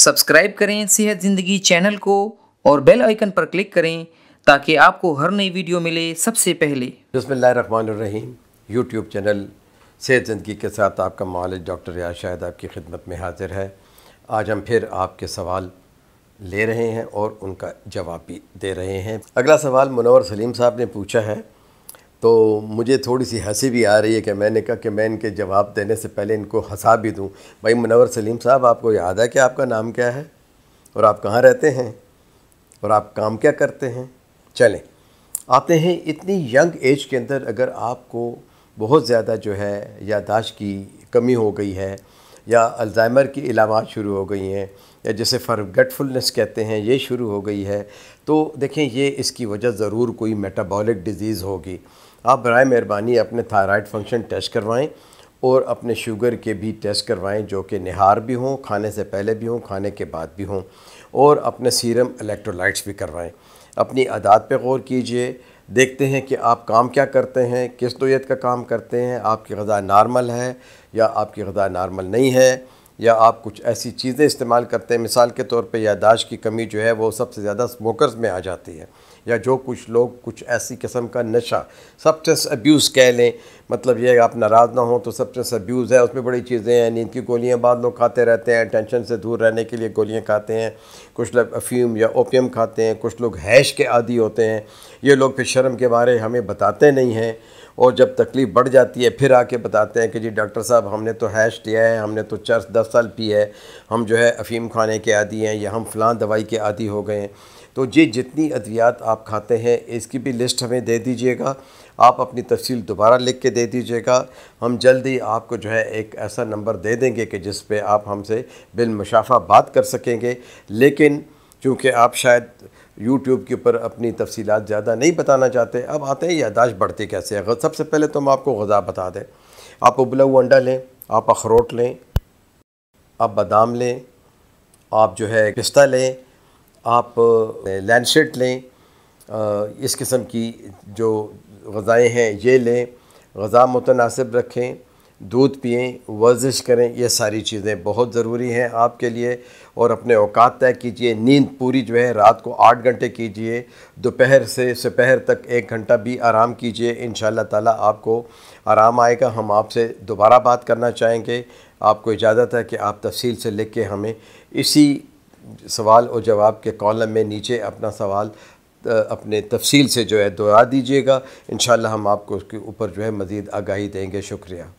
subscribe करें सेहत ज़िंदगी चैनल को और बेल आइकन पर क्लिक करें ताकि आपको हर नई वीडियो मिले सबसे पहले बसमीम यूट्यूब चैनल सेहत ज़िंदगी के साथ आपका मालिक डॉक्टर रियाज शाहिद आपकी खिदमत में हाजिर है आज हम फिर आपके सवाल ले रहे हैं और उनका जवाब भी दे रहे हैं अगला सवाल मनोवर सलीम साहब ने पूछा है तो मुझे थोड़ी सी हंसी भी आ रही है कि मैंने कहा कि मैं इनके जवाब देने से पहले इनको हंसा भी दूं भाई मनवर सलीम साहब आपको याद है कि आपका नाम क्या है और आप कहाँ रहते हैं और आप काम क्या करते हैं चलें आते हैं इतनी यंग एज के अंदर अगर आपको बहुत ज़्यादा जो है यादाश्त की कमी हो गई है या अल्ज़ाइमर की इलामत शुरू हो गई हैं या जिसे फरगटफुलनेस कहते हैं ये शुरू हो गई है तो देखें ये इसकी वजह ज़रूर कोई मेटाबॉलिक डिज़ीज़ होगी आप बर मेहरबानी अपने थायराइड फंक्शन टेस्ट करवाएँ और अपने शुगर के भी टेस्ट करवाएं जो कि नहार भी हों खाने से पहले भी हों खाने के बाद भी हों और अपने सीरम इलेक्ट्रोलाइट्स भी करवाएं अपनी आदात पे गौर कीजिए देखते हैं कि आप काम क्या करते हैं किस नोयत का काम करते हैं आपकी गज़ा नॉर्मल है या आपकी गज़ा नॉर्मल नहीं है या आप कुछ ऐसी चीज़ें इस्तेमाल करते हैं मिसाल के तौर पे यादाश की कमी जो है वो सबसे ज़्यादा स्मोकर्स में आ जाती है या जो कुछ लोग कुछ ऐसी किस्म का नशा सबस्टेंस अब्यूज़ कह लें मतलब ये आप नाराज़ ना हो तो सबस्टेंस अब्यूज़ है उसमें बड़ी चीज़ें हैं नींद की गोलियां बाद लोग खाते रहते हैं टेंशन से दूर रहने के लिए गोलियां खाते हैं कुछ लोग अफ्यूम या ओपियम खाते हैं कुछ लोग हैश के आदि होते हैं ये लोग फिर शर्म के बारे हमें बताते नहीं हैं और जब तकलीफ़ बढ़ जाती है फिर आके बताते हैं कि जी डॉक्टर साहब हमने तो हैश दिया है हमने तो चर्च दस साल पी है हम जो है अफ़ीम खाने के आदि हैं या हम फ़लाँ दवाई के आदि हो गए हैं तो ये जितनी अद्वियात आप खाते हैं इसकी भी लिस्ट हमें दे दीजिएगा आप अपनी तफसील दोबारा लिख के दे दीजिएगा हम जल्द ही आपको जो है एक ऐसा नंबर दे देंगे कि जिस पर आप हमसे बिलमशाफ़ा बात कर सकेंगे लेकिन चूँकि आप शायद यूट्यूब के ऊपर अपनी तफसीत ज़्यादा नहीं बताना चाहते अब आते हैं यादाश्त बढ़ती कैसे अगर सबसे पहले तो हम आपको गज़ा बता दें आप उबला हुआ अंडा लें आप अखरोट लें आप बादाम लें आप जो है पिस्ता लें आप लैंडशेट लें इस किस्म की जो गज़ाएँ हैं ये लें गज़ा मुतनासिब रखें दूध पिएं वर्जिश करें ये सारी चीज़ें बहुत ज़रूरी हैं आपके लिए और अपने औकात तय कीजिए नींद पूरी जो है रात को आठ घंटे कीजिए दोपहर से सुपहर तक एक घंटा भी आराम कीजिए इन ताला आपको आराम आएगा हम आपसे दोबारा बात करना चाहेंगे आपको इजाज़त है कि आप तफसील से लिख के हमें इसी सवाल और जवाब के कॉलम में नीचे अपना सवाल अपने तफसील से जो है दोहरा दीजिएगा इन हम आपको उसके ऊपर जो है मज़ीद आगाही देंगे शुक्रिया